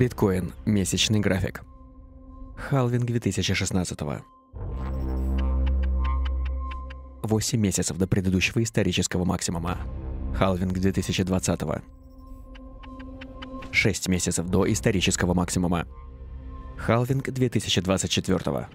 Биткоин. Месячный график. Халвинг 2016 -го. 8 месяцев до предыдущего исторического максимума. Халвинг 2020 -го. 6 месяцев до исторического максимума. Халвинг 2024 -го.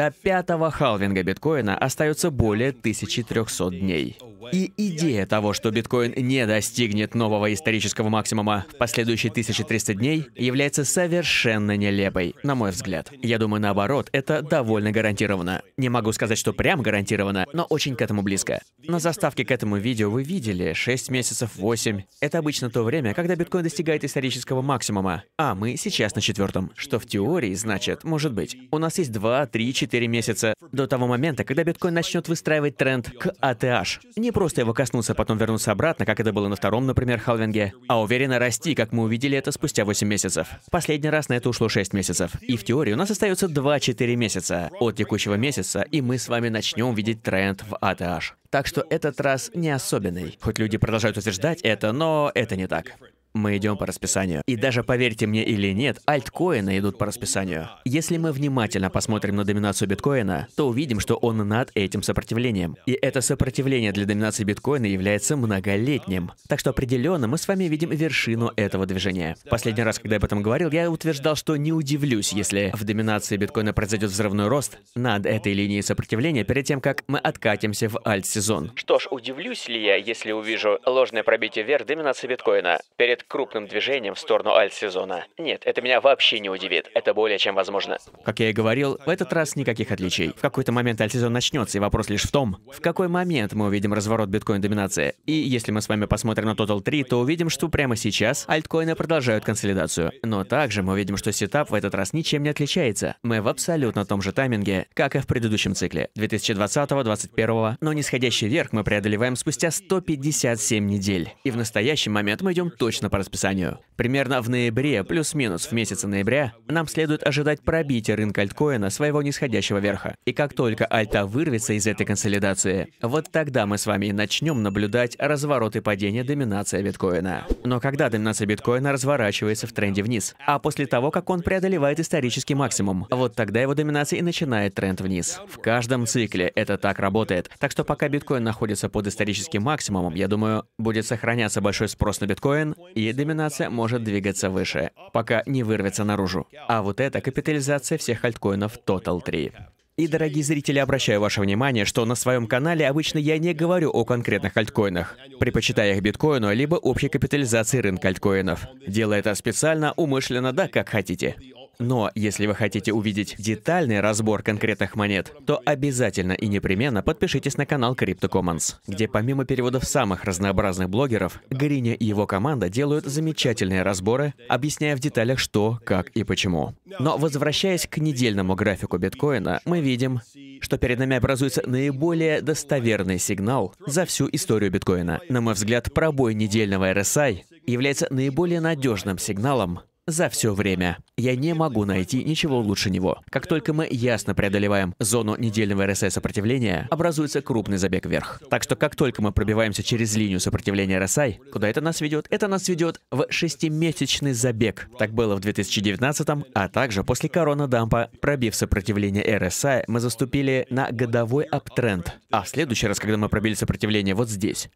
До пятого халвинга биткоина остается более 1300 дней. И идея того, что биткоин не достигнет нового исторического максимума в последующие 1300 дней, является совершенно нелепой, на мой взгляд. Я думаю, наоборот, это довольно гарантированно. Не могу сказать, что прям гарантированно, но очень к этому близко. На заставке к этому видео вы видели 6 месяцев, 8. Это обычно то время, когда биткоин достигает исторического максимума, а мы сейчас на четвертом, что в теории значит, может быть, у нас есть 2, 3, 4 месяца до того момента, когда биткоин начнет выстраивать тренд к ATH. Не просто его коснуться, а потом вернуться обратно, как это было на втором, например, халвинге, а уверенно расти, как мы увидели это спустя 8 месяцев. Последний раз на это ушло 6 месяцев. И в теории у нас остается 2-4 месяца от текущего месяца, и мы с вами начнем видеть тренд в ATH. Так что этот раз не особенный. Хоть люди продолжают утверждать это, но это не так мы идем по расписанию. И даже поверьте мне или нет, альткоины идут по расписанию. Если мы внимательно посмотрим на доминацию биткоина, то увидим, что он над этим сопротивлением. И это сопротивление для доминации биткоина является многолетним. Так что определенно мы с вами видим вершину этого движения. Последний раз, когда я об этом говорил, я утверждал, что не удивлюсь, если в доминации биткоина произойдет взрывной рост над этой линией сопротивления перед тем, как мы откатимся в альт-сезон. Что ж, удивлюсь ли я, если увижу ложное пробитие вверх доминации биткоина перед будет крупным движением в сторону альт-сезона. Нет, это меня вообще не удивит. Это более чем возможно. Как я и говорил, в этот раз никаких отличий. В какой-то момент альт-сезон начнется, и вопрос лишь в том, в какой момент мы увидим разворот биткоин-доминации. И если мы с вами посмотрим на Total 3, то увидим, что прямо сейчас альткоины продолжают консолидацию. Но также мы увидим, что сетап в этот раз ничем не отличается. Мы в абсолютно том же тайминге, как и в предыдущем цикле 2020-2021, но нисходящий вверх мы преодолеваем спустя 157 недель. И в настоящий момент мы идем точно по расписанию. Примерно в ноябре, плюс-минус в месяце ноября, нам следует ожидать пробития рынка альткоина своего нисходящего верха. И как только альта вырвется из этой консолидации, вот тогда мы с вами и начнем наблюдать разворот и падение доминации биткоина. Но когда доминация биткоина разворачивается в тренде вниз, а после того, как он преодолевает исторический максимум, вот тогда его доминация и начинает тренд вниз. В каждом цикле это так работает. Так что пока биткоин находится под историческим максимумом, я думаю, будет сохраняться большой спрос на биткоин, и доминация может двигаться выше, пока не вырвется наружу. А вот это капитализация всех альткоинов Total 3. И, дорогие зрители, обращаю ваше внимание, что на своем канале обычно я не говорю о конкретных альткоинах, предпочитая их биткоину, либо общей капитализации рынка альткоинов. Делаю это специально, умышленно, да как хотите. Но если вы хотите увидеть детальный разбор конкретных монет, то обязательно и непременно подпишитесь на канал Crypto Commons, где помимо переводов самых разнообразных блогеров, Гриня и его команда делают замечательные разборы, объясняя в деталях что, как и почему. Но возвращаясь к недельному графику биткоина, мы видим, что перед нами образуется наиболее достоверный сигнал за всю историю биткоина. На мой взгляд, пробой недельного RSI является наиболее надежным сигналом за все время. Я не могу найти ничего лучше него. Как только мы ясно преодолеваем зону недельного РСС сопротивления, образуется крупный забег вверх. Так что как только мы пробиваемся через линию сопротивления РСАИ, куда это нас ведет? Это нас ведет в шестимесячный забег. Так было в 2019, а также после корона-дампа, пробив сопротивление РСА, мы заступили на годовой аптренд. А в следующий раз, когда мы пробили сопротивление вот здесь,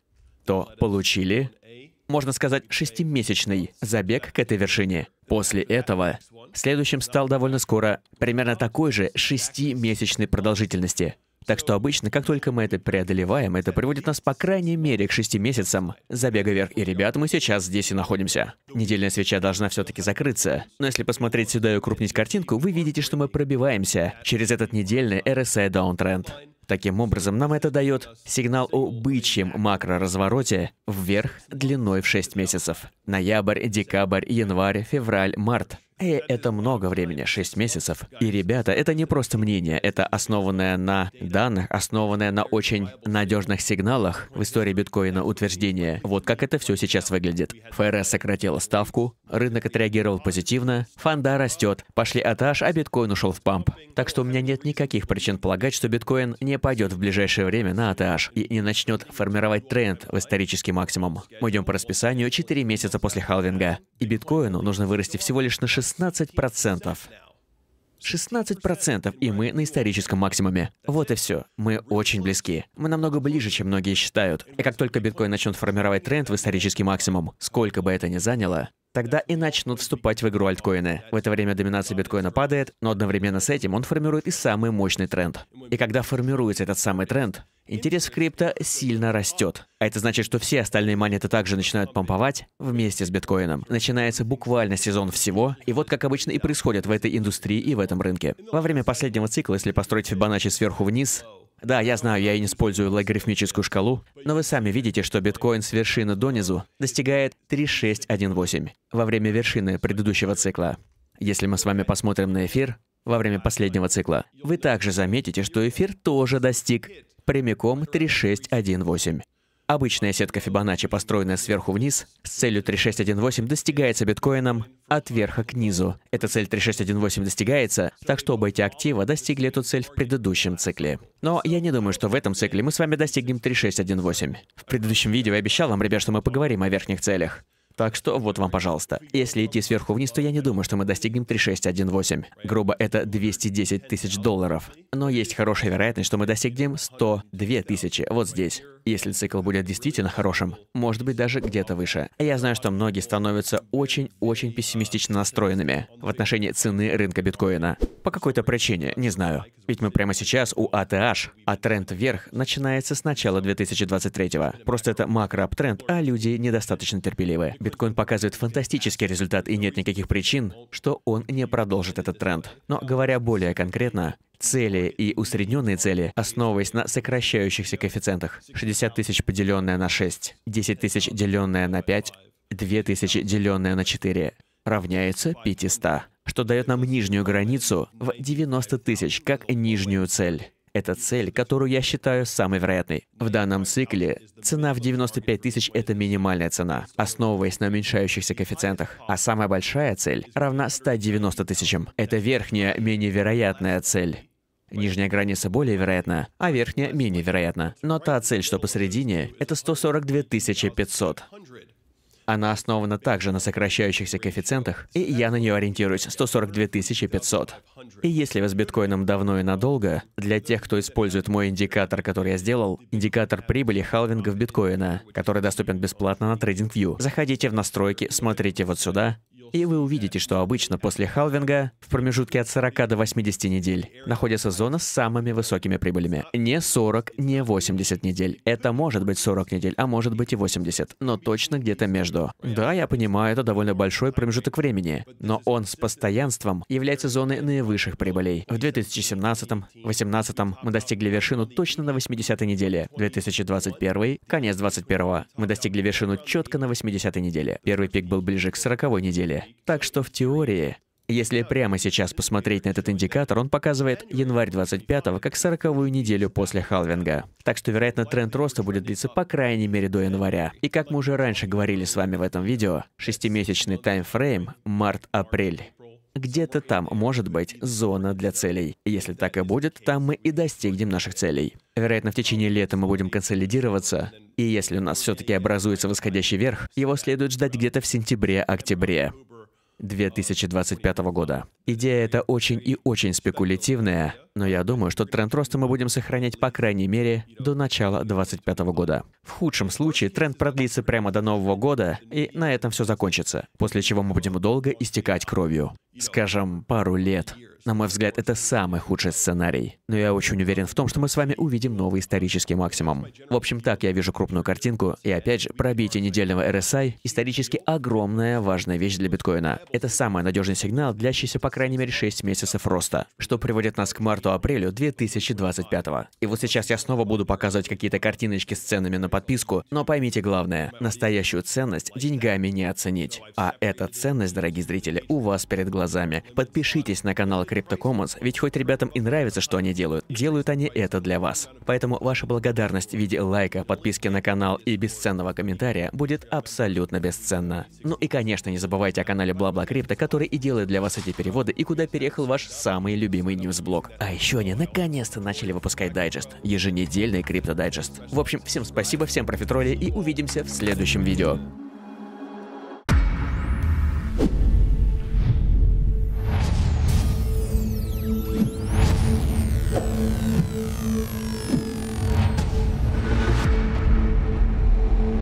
то получили можно сказать, шестимесячный забег к этой вершине. После этого следующим стал довольно скоро примерно такой же шестимесячной продолжительности. Так что обычно, как только мы это преодолеваем, это приводит нас, по крайней мере, к шести месяцам забега вверх. И, ребят, мы сейчас здесь и находимся. Недельная свеча должна все-таки закрыться. Но если посмотреть сюда и укрупнить картинку, вы видите, что мы пробиваемся через этот недельный RSI Downtrend. Таким образом, нам это дает сигнал о бычьем макроразвороте вверх длиной в 6 месяцев. Ноябрь, декабрь, январь, февраль, март. И э, это много времени, 6 месяцев. И, ребята, это не просто мнение, это основанное на данных, основанное на очень надежных сигналах в истории биткоина утверждение. Вот как это все сейчас выглядит. ФРС сократила ставку, рынок отреагировал позитивно, фонда растет, пошли атаж, а биткоин ушел в памп. Так что у меня нет никаких причин полагать, что биткоин не пойдет в ближайшее время на атаж и не начнет формировать тренд в исторический максимум. Мы идем по расписанию 4 месяца после халвинга, и биткоину нужно вырасти всего лишь на 16 16%. процентов, и мы на историческом максимуме. Вот и все. Мы очень близки. Мы намного ближе, чем многие считают. И как только биткоин начнет формировать тренд в исторический максимум, сколько бы это ни заняло, Тогда и начнут вступать в игру альткоины. В это время доминация биткоина падает, но одновременно с этим он формирует и самый мощный тренд. И когда формируется этот самый тренд, интерес в крипто сильно растет. А это значит, что все остальные монеты также начинают помповать вместе с биткоином. Начинается буквально сезон всего, и вот как обычно и происходит в этой индустрии и в этом рынке. Во время последнего цикла, если построить Фибоначчи сверху вниз, да, я знаю, я и не использую логарифмическую шкалу, но вы сами видите, что биткоин с вершины донизу достигает 3618 во время вершины предыдущего цикла. Если мы с вами посмотрим на эфир во время последнего цикла, вы также заметите, что эфир тоже достиг прямиком 3618. Обычная сетка Fibonacci, построенная сверху вниз, с целью 3618 достигается биткоином от верха к низу. Эта цель 3618 достигается, так что оба эти актива достигли эту цель в предыдущем цикле. Но я не думаю, что в этом цикле мы с вами достигнем 3618. В предыдущем видео я обещал вам, ребят, что мы поговорим о верхних целях. Так что вот вам, пожалуйста. Если идти сверху вниз, то я не думаю, что мы достигнем 3618. Грубо это 210 тысяч долларов. Но есть хорошая вероятность, что мы достигнем 102 тысячи вот здесь. Если цикл будет действительно хорошим, может быть даже где-то выше. Я знаю, что многие становятся очень-очень пессимистично настроенными в отношении цены рынка биткоина. По какой-то причине, не знаю. Ведь мы прямо сейчас у ATH, а тренд вверх начинается с начала 2023 -го. Просто это макро-тренд, а люди недостаточно терпеливы. Биткоин показывает фантастический результат, и нет никаких причин, что он не продолжит этот тренд. Но говоря более конкретно, цели и усредненные цели, основываясь на сокращающихся коэффициентах. 60 тысяч поделенное на 6, 10 тысяч деленное на 5, 2 2000 деленное на 4 равняется 500, что дает нам нижнюю границу в 90 тысяч как нижнюю цель. Это цель, которую я считаю самой вероятной. В данном цикле цена в 95 тысяч — это минимальная цена, основываясь на уменьшающихся коэффициентах. А самая большая цель равна 190 тысячам. Это верхняя, менее вероятная цель. Нижняя граница более вероятна, а верхняя менее вероятна. Но та цель, что посередине, это 142 500. Она основана также на сокращающихся коэффициентах, и я на нее ориентируюсь — 142 500. И если вы с биткоином давно и надолго, для тех, кто использует мой индикатор, который я сделал, индикатор прибыли халвингов биткоина, который доступен бесплатно на TradingView, заходите в настройки, смотрите вот сюда, и вы увидите, что обычно после халвинга в промежутке от 40 до 80 недель находится зона с самыми высокими прибылями. Не 40, не 80 недель. Это может быть 40 недель, а может быть и 80, но точно где-то между. Да, я понимаю, это довольно большой промежуток времени, но он с постоянством является зоной наивысших прибылей. В 2017-2018 мы достигли вершину точно на 80 неделе. 2021, конец 21 мы достигли вершину четко на 80 неделе. Первый пик был ближе к 40 неделе недели. Так что в теории, если прямо сейчас посмотреть на этот индикатор, он показывает январь 25 как 40 неделю после халвинга. Так что, вероятно, тренд роста будет длиться по крайней мере до января. И как мы уже раньше говорили с вами в этом видео, шестимесячный таймфрейм – март-апрель. Где-то там может быть зона для целей. Если так и будет, там мы и достигнем наших целей. Вероятно, в течение лета мы будем консолидироваться, и если у нас все-таки образуется восходящий верх, его следует ждать где-то в сентябре-октябре. 2025 года. Идея эта очень и очень спекулятивная, но я думаю, что тренд роста мы будем сохранять по крайней мере до начала 2025 года. В худшем случае тренд продлится прямо до Нового года, и на этом все закончится, после чего мы будем долго истекать кровью. Скажем, пару лет. На мой взгляд, это самый худший сценарий. Но я очень уверен в том, что мы с вами увидим новый исторический максимум. В общем, так я вижу крупную картинку. И опять же, пробитие недельного RSI — исторически огромная важная вещь для биткоина. Это самый надежный сигнал, длящийся по крайней мере 6 месяцев роста, что приводит нас к марту апреля 2025. И вот сейчас я снова буду показывать какие-то картиночки с ценами на подписку, но поймите главное, настоящую ценность деньгами не оценить. А эта ценность, дорогие зрители, у вас перед глазами. Подпишитесь на канал CryptoCommons, ведь хоть ребятам и нравится, что они делают, делают они это для вас. Поэтому ваша благодарность в виде лайка, подписки на канал и бесценного комментария будет абсолютно бесценна. Ну и, конечно, не забывайте о канале Бла-Бла который и делает для вас эти переводы и куда переехал ваш самый любимый ньюсблог. А еще они наконец-то начали выпускать дайджест. Еженедельный крипто-дайджест. В общем, всем спасибо, всем профитроли и увидимся в следующем видео.